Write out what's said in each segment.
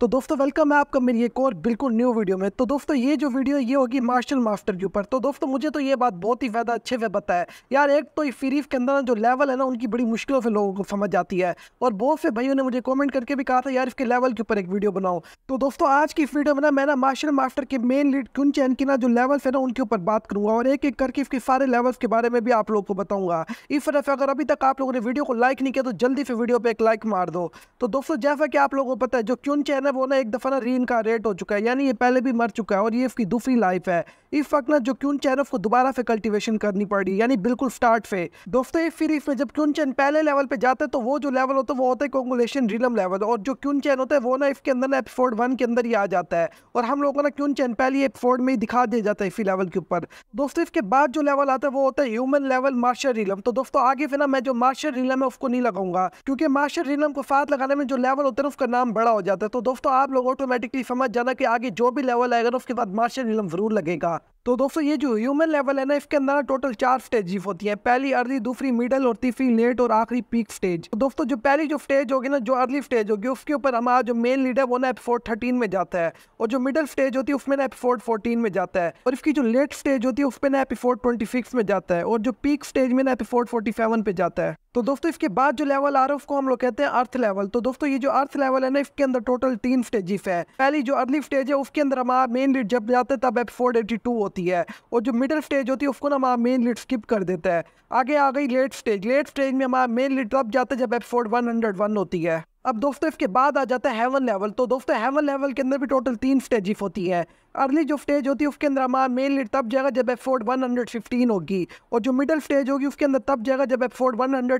तो दोस्तों वेलकम है आपका मेरी एक और बिल्कुल न्यू वीडियो में तो दोस्तों ये जो वीडियो ये होगी मार्शल मास्टर के ऊपर तो दोस्तों मुझे तो ये बात बहुत ही ज़्यादा अच्छे से पता है यार एक तो फरीफ के अंदर जो लेवल है ना उनकी बड़ी मुश्किलों से लोगों को समझ आती है और बहुत से भाइयों ने मुझे कॉमेंट करके भी कहा था यार इसके लेवल के ऊपर एक वीडियो बनाओ तो दोस्तों आज की वीडियो में ना मैं ना मार्शल मास्टर के मेन लीड क्यून चैन की ना जो लेवल्स है ना उनके ऊपर बात करूँगा और एक एक करके इसके सारे लेवल्स के बारे में भी आप लोगों को बताऊँगा इस तरह से अगर अभी तक आप लोगों ने वीडियो को लाइक नहीं किया तो जल्दी से वीडियो पर एक लाइक मार दो तो दोस्तों जैसा कि आप लोगों को पता है जो क्यून चैन मैंने मतलब बोला एक दफ़ा ना री इनकारनेट हो चुका है यानी ये पहले भी मर चुका है और ये इसकी दूसरी लाइफ है इस वक्त ना जो क्यून चैन उसको दोबारा से कल्टिवेशन करनी पड़ी यानी बिल्कुल स्टार्ट से दोस्तों ये फिर इसमें जब क्यून चैन पहले लेवल पे जाते हैं तो वो जो लेवल होता है वो होता है कॉन्गुलेशन रिलम लेवल और जो क्यून चैन होता है वो ना इसके अंदर ना एपिसोड वन के अंदर ही आ जाता है और हम लोगों को ना क्यून चैन पहले एपिसोड में ही दिखा दिया जाता है इसी लेवल के ऊपर दोस्तों इसके बाद जो लेवल आता है वो होता है ह्यूमन लेवल मार्शल रिलम तो दोस्तों आगे फिर ना मैं जो मार्शल रिलम है उसको नहीं लगाऊंगा क्योंकि मार्शल रिलम को साथ लगाने में जो लेवल होता है उसका नाम बड़ा हो जाता है तो दोस्तों दोस्तों आप लोग ऑटोमेटिकली समझ जाना कि आगे जो भी लेवल आएगा ना उसके बाद मार्शल इलम ज़रूर लगेगा तो दोस्तों ये जो ह्यूमन लेवल है ना इसके अंदर ना टोटल चार स्टेज होती है पहली अर्ली दूसरी मिडल और तीसरी लेट और आखिरी पीक स्टेज तो दोस्तों जो पहली जो स्टेज होगी ना जो अर्ली स्टेज होगी उसके ऊपर हमारा जो मेन लीडर वो ना एपिसोड थर्टीन में जाता है और जो मिडल स्टेज होती है उसमें ना एपिसोड फोर्टीन में जाता है और इसकी जो लेट स्टेज होती है उसमें ना एपिसोड ट्वेंटी सिक्स में जाता है और जो पीक स्टेज में ना एपिसोड फोर्टी सेवन पे जाता है तो दोस्तों इसके बाद जो लेवल आ रहा है उसको हम लोग कहते हैं अर्थ लेवल तो दोस्तों ये जो अर्थ लेवल है ना इसके अंदर टोटल तीन स्टेजेस है पहली जो अर्ली स्टेज है उसके अंदर हमारा मेन लीड जब जाता है तब एपिसोड एटी टू होती है और जो मिडिल स्टेज होती है उसको ना हमारा मेन लीड स्किप कर देता है आगे आ गई लेट स्टेज लेट स्टेज में हमारा मेन लीड तब तो जाता है जब एपिसोड वन होती है अब दोस्तों इसके बाद आ जाता है हेवन लेवल तो दोस्तों हेवन लेवल के अंदर भी टोटल तीन स्टेजिफ होती है अर्ली जो स्टेज होती है उसके अंदर हमारा मेन लीड तब जाएगा जब हंड्रेड 115 होगी और जो मिडिल स्टेज होगी उसके अंदर तब जाएगा जब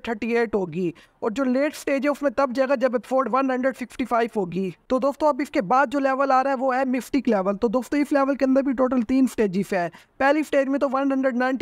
थर्टी 138 होगी और जो लेट स्टेज है उसमें तब जाएगा जब सिक्सटी 165 होगी तो दोस्तों अब इसके बाद जो लेवल आ रहा है वो है मिफ्टिक लेवल तो दोस्तों इस लेवल के अंदर भी टोटल तीन स्टेजिस है पहली स्टेज में तो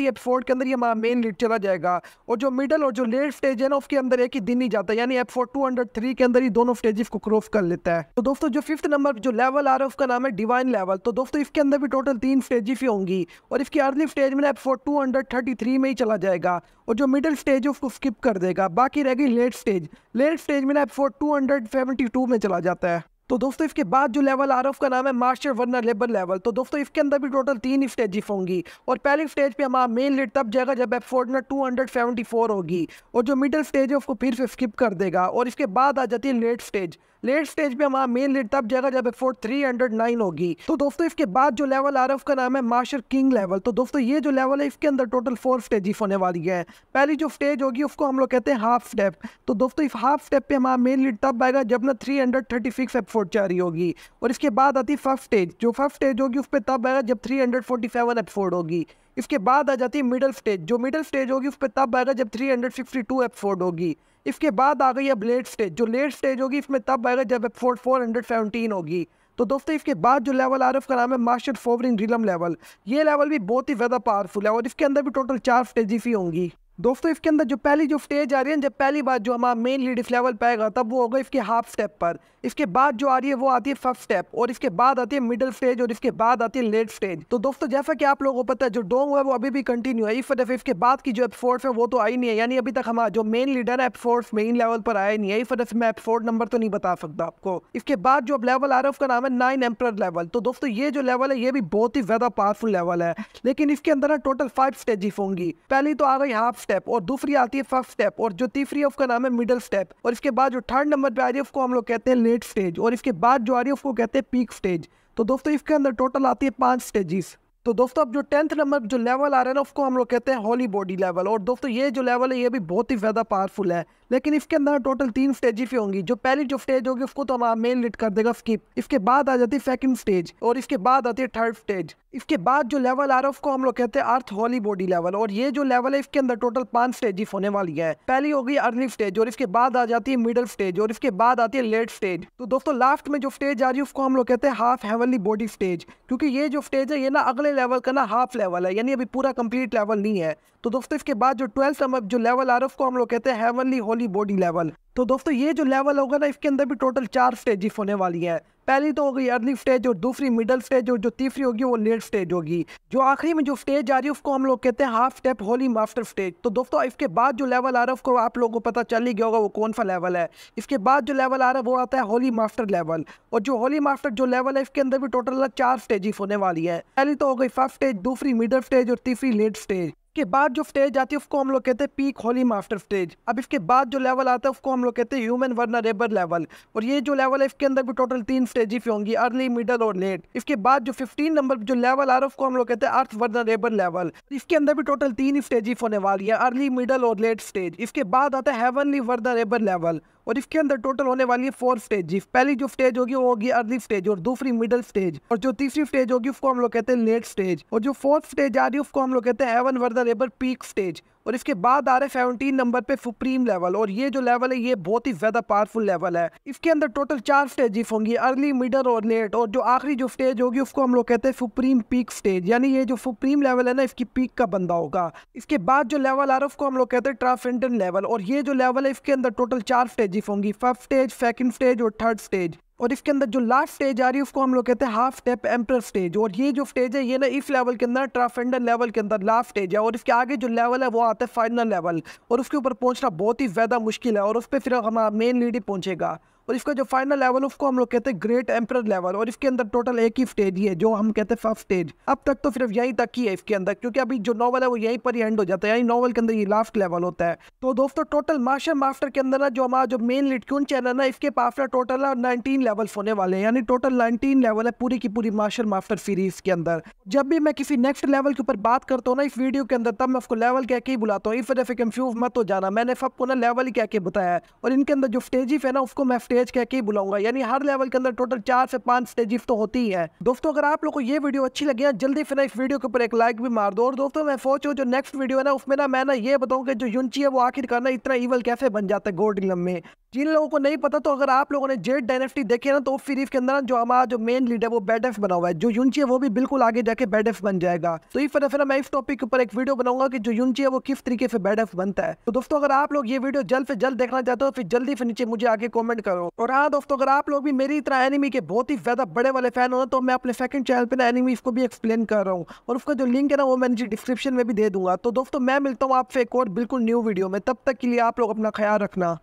एफ फोर्ड के अंदर ही हमारा मेन लीड चला जाएगा और जो मिडल और जो लेट स्टेज है ना उसके अंदर एक ही दिन ही जाता है यानी एपिसोड 203 के अंदर ही दोनों स्टेजेस को क्रॉस कर लेता है तो दोस्तों जो फिफ्थ नंबर जो लेवल आ रहा है उसका नाम है डिवाइन लेवल तो दोस्तों इसके अंदर भी टोटल तीन स्टेजेस ही होंगी और इसकी अर्ली स्टेज में एपिसोड टू में ही चला जाएगा और जो मिडिल स्टेज है उसको स्किप कर देगा बाकी रहेगी लेट स्टेज लेट स्टेज में एपिसोड टू टू में चला जाता है तो दोस्तों इसके बाद जो लेवल आ रहा है उसका नाम है मास्टर वर्नर लेबर लेवल तो दोस्तों इसके अंदर भी टोटल तीन स्टेजिस होंगी और पहले स्टेज पे हमारा मेन लीड तब जाएगा जब एफ फोर्टनर टू हंड्रेड सेवेंटी फोर होगी और जो मिडिल स्टेज है उसको फिर से स्किप कर देगा और इसके बाद आ जाती है लेट स्टेज लेट स्टेज पे हमारा मेन लीड तब जाएगा जब हंड्रेड नाइन होगी तो दोस्तों इसके बाद जो लेवल आ रहा है उसका नाम है मास्टर किंग लेवल तो दोस्तों ये जो लेवल है इसके अंदर टोटल फोर स्टेजेस होने वाली है पहली जो स्टेज होगी उसको हम लोग कहते हैं हाफ स्टेप तो दोस्तों इस हाफ स्टेप पे हमारा मेन लीड तब आएगा जब ना three hundred thirty six episode जारी होगी और इसके बाद आती है फर्स्ट स्टेज जो फर्स्ट स्टेज होगी उस पर तब आएगा जब three hundred forty seven episode होगी इसके बाद आ जाती है मिडल स्टेज जो मिडल स्टेज होगी उस पर तब आएगा जब three hundred sixty two episode होगी इसके बाद आ गई अब लेट स्टेज जो लेट स्टेज होगी इसमें तब आएगा जब एपिसोड फोर हंड्रेड सेवनटीन होगी तो दोस्तों इसके बाद जो लेवल आ रहा है नाम है मास्टर फोवरिंग रिलम लेवल ये लेवल भी बहुत ही ज़्यादा पावरफुल है और इसके अंदर भी टोटल चार स्टेज ही होंगी दोस्तों इसके अंदर जो पहली जो स्टेज आ रही है जब पहली बार जो हमारा मेन लीडिफ लेवल पाएगा तब वो होगा इसके हाफ स्टेप पर इसके बाद जो आ रही है वो आती है फर्स्ट स्टेप और इसके बाद आती है मिडिल स्टेज और इसके बाद आती है लेट स्टेज तो दोस्तों जैसा कि आप लोगों को पता है जो डोंग है वो अभी भी कंटिन्यू है इस वजह से इसके बाद की जो एपिसोड है वो तो आई नहीं है यानी अभी तक हमारा जो मेन लीडर है एपिसोड मेन लेवल पर आया नहीं है इस वजह से मैं एपिसोड नंबर तो नहीं बता सकता आपको इसके बाद जो अब लेवल आ रहा है उसका नाम है नाइन एम्पर लेवल तो दोस्तों ये जो लेवल है ये भी बहुत ही ज्यादा पावरफुल लेवल है लेकिन इसके अंदर ना टोटल फाइव स्टेजिस होंगी पहली तो आ गई हाफ स्टेप और दूसरी आती है फर्स्ट स्टेप और जो तीसरी है उसका नाम है मिडल स्टेप और इसके बाद जो थर्ड नंबर पर आ रही है उसको हम लोग कहते हैं लेट स्टेज और इसके बाद जो आ रही है उसको कहते हैं पीक स्टेज तो दोस्तों इसके अंदर टोटल आती है पाँच स्टेजेस तो दोस्तों अब जो टेंथ नंबर जो लेवल आ रहा है ना उसको हम लोग कहते हैं हॉली बॉडी लेवल और दोस्तों ये जो लेवल है ये भी बहुत ही ज़्यादा पावरफुल है लेकिन इसके अंदर टोटल तीन स्टेज ही होंगी जो पहली जो स्टेज होगी उसको तो हमारा मेन लिट कर देगा स्किप इसके बाद आ जाती है सेकंड स्टेज और इसके बाद आती है थर्ड स्टेज इसके बाद जो लेवल आ रहा है उसको हम लोग कहते हैं अर्थ हॉली बॉडी लेवल और ये जो लेवल है इसके अंदर टोटल पांच स्टेजेस होने वाली है पहली होगी अर्ली स्टेज और इसके बाद आ जाती है मिडल स्टेज और इसके बाद आती है लेट स्टेज तो दोस्तों लास्ट में जो स्टेज आ रही है उसको हम लोग कहते हैं हाफ हेवनली बॉडी स्टेज क्योंकि ये जो स्टेज है ये ना अगले लेवल का ना हाफ लेवल है यानी अभी पूरा कंप्लीट लेवल नहीं है तो दोस्तों इसके बाद जो ट्वेल्थ जो लेवल आर को हम लोग कहते हैं हेवनली होली बॉडी लेवल तो दोस्तों ये जो लेवल होगा ना इसके अंदर भी टोटल चार स्टेजेस होने वाली है पहली तो होगी अर्ली स्टेज और दूसरी मिडल स्टेज और जो तीसरी होगी वो लेट स्टेज होगी जो आखिरी में जो स्टेज आ रही है उसको हम लोग कहते हैं half step holy master stage तो दोस्तों इसके बाद जो लेवल आ रहा है उसको आप लोगों को पता चल ही गया होगा वो कौन सा लेवल है इसके बाद जो लेवल आ रहा है वो आता है होली मास्टर लेवल और जो होली मास्टर जो लेवल है इसके अंदर भी टोटल चार स्टेजेस होने वाली है पहली तो हो गई फर्स्ट स्टेज दूसरी मिडल स्टेज और तीसरी लेट स्टेज इसके बाद जो स्टेज आती है उसको हम लोग कहते हैं पीक होली मास्टर स्टेज अब इसके बाद जो लेवल आता है उसको हम लोग कहते हैं ह्यूमन वर्नरेबल लेवल और ये जो लेवल है इसके अंदर भी टोटल तीन स्टेज ही होंगी अर्ली मिडल और लेट इसके बाद जो फिफ्टीन नंबर जो लेवल आ रहा है उसको हम लोग कहते हैं अर्थ वर्नरेबल लेवल इसके अंदर भी टोटल तीन स्टेजेस होने वाली है अर्ली मिडल और लेट स्टेज इसके बाद आता है हेवनली वर्नरेबल लेवल और इसके अंदर टोटल होने वाली है फोर स्टेज पहली जो स्टेज होगी वो होगी अर्ली स्टेज और दूसरी मिडल स्टेज और जो तीसरी स्टेज होगी उसको हम लोग कहते हैं लेट स्टेज और जो फोर्थ स्टेज आ रही है उसको हम लोग कहते हैं heaven Vardhan labour peak stage और इसके बाद आ रहे सेवनटीन नंबर पे सुप्रीम लेवल और ये जो लेवल है ये बहुत ही ज़्यादा पावरफुल लेवल है इसके अंदर टोटल चार स्टेजेस होंगी अर्ली मिडल और लेट और जो आखिरी जो स्टेज होगी उसको हम लोग कहते हैं सुप्रीम पीक स्टेज यानी ये जो सुप्रीम लेवल है ना इसकी पीक का बंदा होगा इसके बाद जो लेवल आ रहा है उसको हम लोग कहते हैं ट्रांसेंडेंट लेवल और ये जो लेवल है इसके अंदर टोटल चार स्टेजेस होंगी फर्स्ट स्टेज सेकेंड स्टेज और थर्ड स्टेज और इसके अंदर जो लास्ट स्टेज आ रही है उसको हम लोग कहते हैं हाफ स्टेप एम्पर स्टेज और ये जो स्टेज है ये ना इस लेवल के अंदर ट्राफेंडर लेवल के अंदर लास्ट स्टेज है और इसके आगे जो लेवल है वो आता है फाइनल लेवल और उसके ऊपर पहुंचना बहुत ही ज़्यादा मुश्किल है और उस पर फिर हमारा मेन लीड ही पहुँचेगा और इसका जो फाइनल लेवल उसको हम लोग कहते हैं ग्रेट एम्पर लेवल और इसके अंदर टोटल एक ही स्टेज ही है जो हम कहते हैं फर्स्ट स्टेज अब तक तो सिर्फ यहीं तक ही है इसके अंदर क्योंकि अभी जो नॉवल है वो यहीं पर ही एंड हो जाता है यानी नॉवल के अंदर ये लास्ट लेवल होता है तो दोस्तों टोटल मार्शल मास्टर के अंदर ना जो हमारा जो मेन लिटक्यून चैनल ना इसके पास ना टोटल नाइनटीन लेवल्स होने वाले हैं यानी टोटल नाइनटीन लेवल है पूरी की पूरी मार्शल मास्टर सीरीज के अंदर जब भी मैं किसी नेक्स्ट लेवल के ऊपर बात करता हूँ ना इस वीडियो के अंदर तब मैं उसको लेवल कह के ही बुलाता हूँ इस वजह से कंफ्यूज मत हो जाना मैंने सबको ना लेवल ही कह के बताया और इनके अंदर जो स्टेजिफ है ना उसको मैं स्टेज कह के ही बुलाऊंगा यानी हर लेवल के अंदर टोटल चार से पांच स्टेज तो होती ही है दोस्तों अगर आप लोग को ये वीडियो अच्छी लगी है जल्दी फिर इस वीडियो के ऊपर एक लाइक भी मार दो और दोस्तों मैं सोच जो नेक्स्ट वीडियो है ना उसमें ना मैं ना ये बताऊँ कि जो यूंची है वो आखिर करना इतना ईवल कैसे बन जाता है गोडिलम में जिन लोगों को नहीं पता तो अगर आप लोगों ने जेड डायनेस्टी देखे ना तो उस सीरीज के अंदर जो हमारा जो मेन लीड है वो बेड एफ बना हुआ है जो यूनची है वो भी बिल्कुल आगे जाके बेड एफ बन जाएगा तो इस तरह से मैं इस टॉपिक के ऊपर एक वीडियो बनाऊंगा कि जो यूनची है वो किस तरीके से बेड एफ बनता है तो दोस्तों अगर आप लोग ये वीडियो जल्द से जल्द देखना चाहते हो तो फिर जल्दी फिर नीचे मुझे आगे कॉमेंट करो और हाँ दोस्तों अगर आप लोग भी मेरी तरह एनिमी के बहुत ही ज़्यादा बड़े वाले फैन हो तो मैं अपने सेकंड चैनल पर एनिमी को भी एक्सप्लेन कर रहा हूँ और उसका जो लिंक है ना वो नीचे डिस्क्रिप्शन में भी दे दूंगा तो दोस्तों मैं मिलता हूँ आपसे एक और बिल्कुल न्यू वीडियो में तब तक के लिए आप लोग अपना ख्याल रखना